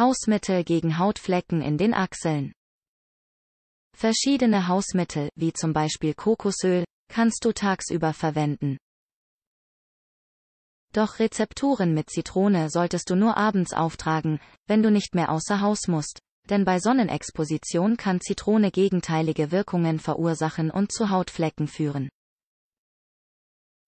Hausmittel gegen Hautflecken in den Achseln. Verschiedene Hausmittel, wie zum Beispiel Kokosöl, kannst du tagsüber verwenden. Doch Rezepturen mit Zitrone solltest du nur abends auftragen, wenn du nicht mehr außer Haus musst, denn bei Sonnenexposition kann Zitrone gegenteilige Wirkungen verursachen und zu Hautflecken führen.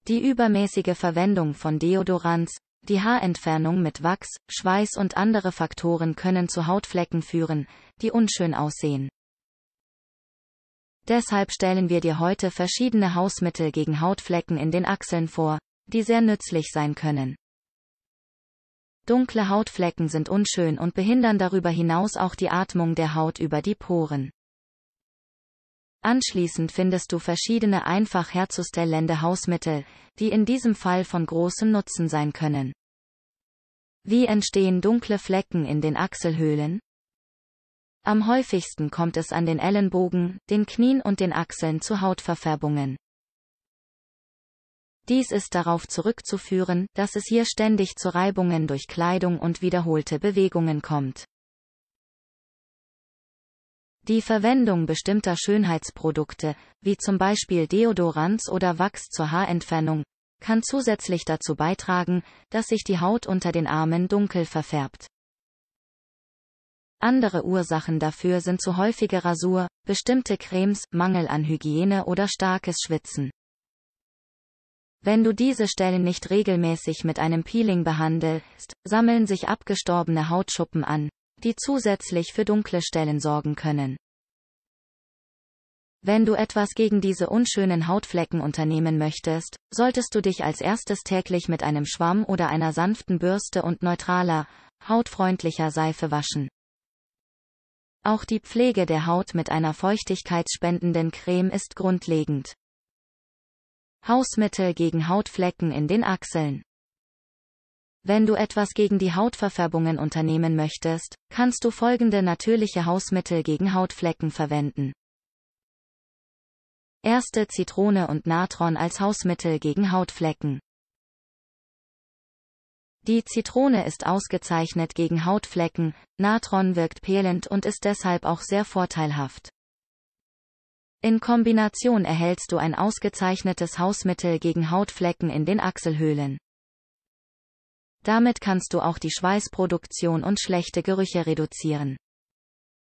Die übermäßige Verwendung von Deodorants, die Haarentfernung mit Wachs, Schweiß und andere Faktoren können zu Hautflecken führen, die unschön aussehen. Deshalb stellen wir dir heute verschiedene Hausmittel gegen Hautflecken in den Achseln vor, die sehr nützlich sein können. Dunkle Hautflecken sind unschön und behindern darüber hinaus auch die Atmung der Haut über die Poren. Anschließend findest du verschiedene einfach herzustellende Hausmittel, die in diesem Fall von großem Nutzen sein können. Wie entstehen dunkle Flecken in den Achselhöhlen? Am häufigsten kommt es an den Ellenbogen, den Knien und den Achseln zu Hautverfärbungen. Dies ist darauf zurückzuführen, dass es hier ständig zu Reibungen durch Kleidung und wiederholte Bewegungen kommt. Die Verwendung bestimmter Schönheitsprodukte, wie zum Beispiel Deodorants oder Wachs zur Haarentfernung, kann zusätzlich dazu beitragen, dass sich die Haut unter den Armen dunkel verfärbt. Andere Ursachen dafür sind zu häufige Rasur, bestimmte Cremes, Mangel an Hygiene oder starkes Schwitzen. Wenn du diese Stellen nicht regelmäßig mit einem Peeling behandelst, sammeln sich abgestorbene Hautschuppen an, die zusätzlich für dunkle Stellen sorgen können. Wenn du etwas gegen diese unschönen Hautflecken unternehmen möchtest, solltest du dich als erstes täglich mit einem Schwamm oder einer sanften Bürste und neutraler, hautfreundlicher Seife waschen. Auch die Pflege der Haut mit einer feuchtigkeitsspendenden Creme ist grundlegend. Hausmittel gegen Hautflecken in den Achseln. Wenn du etwas gegen die Hautverfärbungen unternehmen möchtest, kannst du folgende natürliche Hausmittel gegen Hautflecken verwenden. Erste Zitrone und Natron als Hausmittel gegen Hautflecken. Die Zitrone ist ausgezeichnet gegen Hautflecken, Natron wirkt pelend und ist deshalb auch sehr vorteilhaft. In Kombination erhältst du ein ausgezeichnetes Hausmittel gegen Hautflecken in den Achselhöhlen. Damit kannst du auch die Schweißproduktion und schlechte Gerüche reduzieren.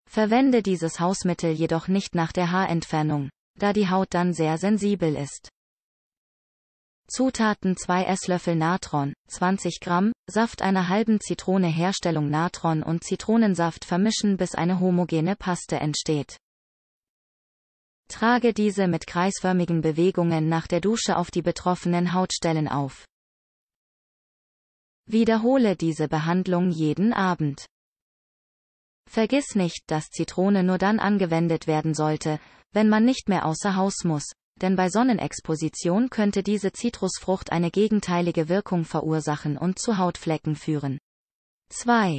Verwende dieses Hausmittel jedoch nicht nach der Haarentfernung, da die Haut dann sehr sensibel ist. Zutaten 2 Esslöffel Natron, 20 Gramm, Saft einer halben Zitrone Herstellung Natron und Zitronensaft vermischen bis eine homogene Paste entsteht. Trage diese mit kreisförmigen Bewegungen nach der Dusche auf die betroffenen Hautstellen auf. Wiederhole diese Behandlung jeden Abend. Vergiss nicht, dass Zitrone nur dann angewendet werden sollte, wenn man nicht mehr außer Haus muss, denn bei Sonnenexposition könnte diese Zitrusfrucht eine gegenteilige Wirkung verursachen und zu Hautflecken führen. 2.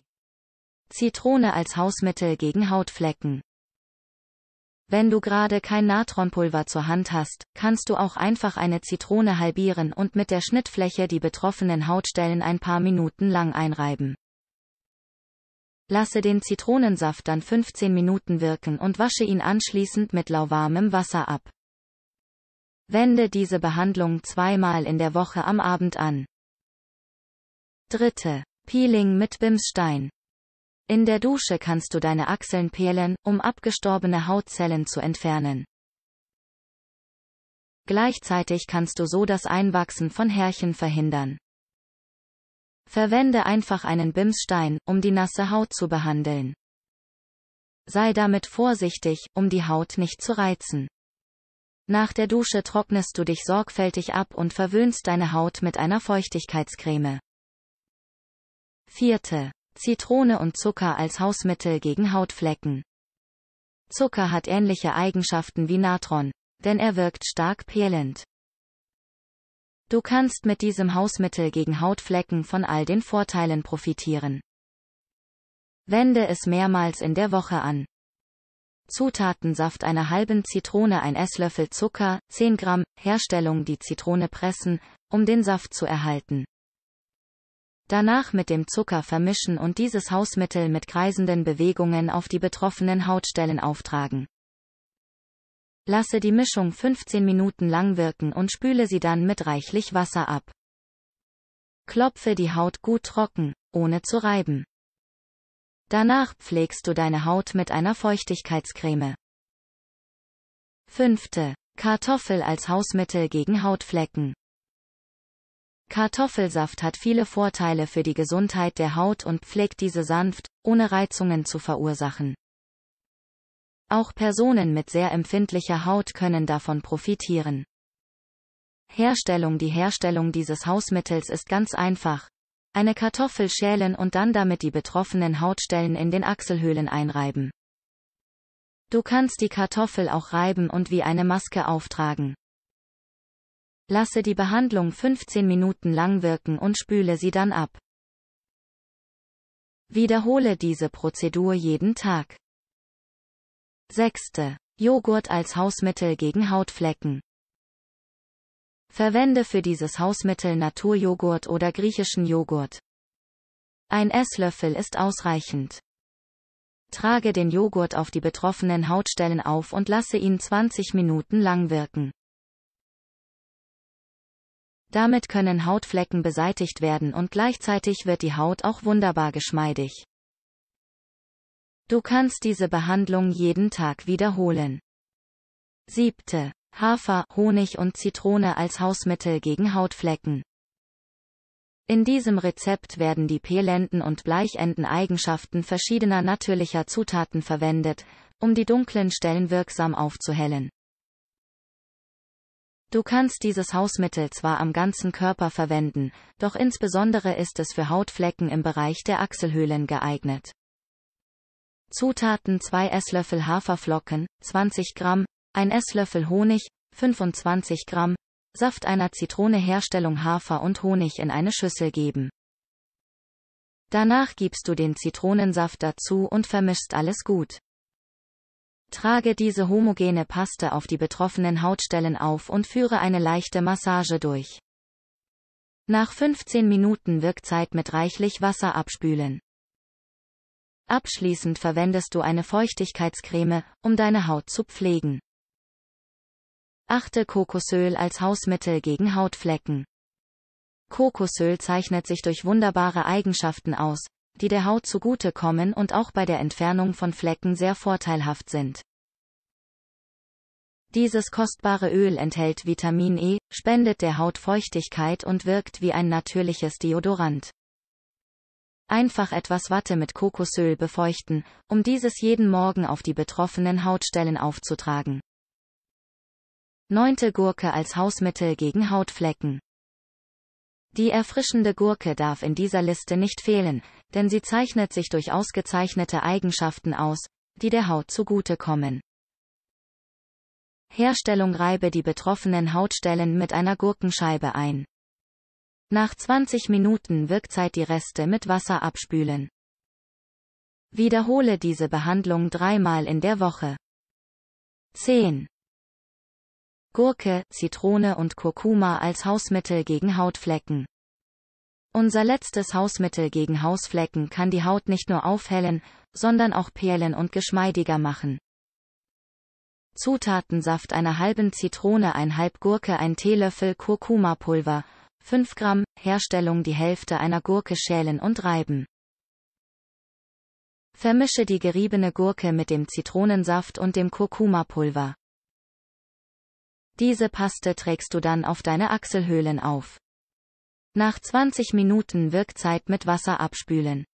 Zitrone als Hausmittel gegen Hautflecken. Wenn du gerade kein Natronpulver zur Hand hast, kannst du auch einfach eine Zitrone halbieren und mit der Schnittfläche die betroffenen Hautstellen ein paar Minuten lang einreiben. Lasse den Zitronensaft dann 15 Minuten wirken und wasche ihn anschließend mit lauwarmem Wasser ab. Wende diese Behandlung zweimal in der Woche am Abend an. Dritte. Peeling mit Bimsstein. In der Dusche kannst du deine Achseln peelen, um abgestorbene Hautzellen zu entfernen. Gleichzeitig kannst du so das Einwachsen von Härchen verhindern. Verwende einfach einen Bimsstein, um die nasse Haut zu behandeln. Sei damit vorsichtig, um die Haut nicht zu reizen. Nach der Dusche trocknest du dich sorgfältig ab und verwöhnst deine Haut mit einer Feuchtigkeitscreme. Vierte. Zitrone und Zucker als Hausmittel gegen Hautflecken. Zucker hat ähnliche Eigenschaften wie Natron, denn er wirkt stark pelend. Du kannst mit diesem Hausmittel gegen Hautflecken von all den Vorteilen profitieren. Wende es mehrmals in der Woche an. Zutatensaft einer halben Zitrone, ein Esslöffel Zucker, 10 Gramm, Herstellung die Zitrone pressen, um den Saft zu erhalten. Danach mit dem Zucker vermischen und dieses Hausmittel mit kreisenden Bewegungen auf die betroffenen Hautstellen auftragen. Lasse die Mischung 15 Minuten lang wirken und spüle sie dann mit reichlich Wasser ab. Klopfe die Haut gut trocken, ohne zu reiben. Danach pflegst du deine Haut mit einer Feuchtigkeitscreme. Fünfte. Kartoffel als Hausmittel gegen Hautflecken. Kartoffelsaft hat viele Vorteile für die Gesundheit der Haut und pflegt diese sanft, ohne Reizungen zu verursachen. Auch Personen mit sehr empfindlicher Haut können davon profitieren. Herstellung Die Herstellung dieses Hausmittels ist ganz einfach. Eine Kartoffel schälen und dann damit die betroffenen Hautstellen in den Achselhöhlen einreiben. Du kannst die Kartoffel auch reiben und wie eine Maske auftragen. Lasse die Behandlung 15 Minuten lang wirken und spüle sie dann ab. Wiederhole diese Prozedur jeden Tag. 6. Joghurt als Hausmittel gegen Hautflecken. Verwende für dieses Hausmittel Naturjoghurt oder griechischen Joghurt. Ein Esslöffel ist ausreichend. Trage den Joghurt auf die betroffenen Hautstellen auf und lasse ihn 20 Minuten lang wirken. Damit können Hautflecken beseitigt werden und gleichzeitig wird die Haut auch wunderbar geschmeidig. Du kannst diese Behandlung jeden Tag wiederholen. 7. Hafer, Honig und Zitrone als Hausmittel gegen Hautflecken. In diesem Rezept werden die Peelenden und Bleichenden-Eigenschaften verschiedener natürlicher Zutaten verwendet, um die dunklen Stellen wirksam aufzuhellen. Du kannst dieses Hausmittel zwar am ganzen Körper verwenden, doch insbesondere ist es für Hautflecken im Bereich der Achselhöhlen geeignet. Zutaten 2 Esslöffel Haferflocken, 20 Gramm, 1 Esslöffel Honig, 25 Gramm, Saft einer Zitrone Herstellung Hafer und Honig in eine Schüssel geben. Danach gibst du den Zitronensaft dazu und vermischst alles gut. Trage diese homogene Paste auf die betroffenen Hautstellen auf und führe eine leichte Massage durch. Nach 15 Minuten Wirkzeit mit reichlich Wasser abspülen. Abschließend verwendest du eine Feuchtigkeitscreme, um deine Haut zu pflegen. Achte Kokosöl als Hausmittel gegen Hautflecken. Kokosöl zeichnet sich durch wunderbare Eigenschaften aus, die der Haut zugutekommen und auch bei der Entfernung von Flecken sehr vorteilhaft sind. Dieses kostbare Öl enthält Vitamin E, spendet der Haut Feuchtigkeit und wirkt wie ein natürliches Deodorant. Einfach etwas Watte mit Kokosöl befeuchten, um dieses jeden Morgen auf die betroffenen Hautstellen aufzutragen. Neunte Gurke als Hausmittel gegen Hautflecken. Die erfrischende Gurke darf in dieser Liste nicht fehlen, denn sie zeichnet sich durch ausgezeichnete Eigenschaften aus, die der Haut zugutekommen. Herstellung Reibe die betroffenen Hautstellen mit einer Gurkenscheibe ein. Nach 20 Minuten Wirkzeit die Reste mit Wasser abspülen. Wiederhole diese Behandlung dreimal in der Woche. 10. Gurke, Zitrone und Kurkuma als Hausmittel gegen Hautflecken. Unser letztes Hausmittel gegen Hausflecken kann die Haut nicht nur aufhellen, sondern auch perlen und geschmeidiger machen. Zutatensaft einer halben Zitrone, ein halb Gurke, ein Teelöffel Kurkumapulver, 5 Gramm, Herstellung die Hälfte einer Gurke schälen und reiben. Vermische die geriebene Gurke mit dem Zitronensaft und dem Kurkumapulver. Diese Paste trägst du dann auf deine Achselhöhlen auf. Nach 20 Minuten Wirkzeit mit Wasser abspülen.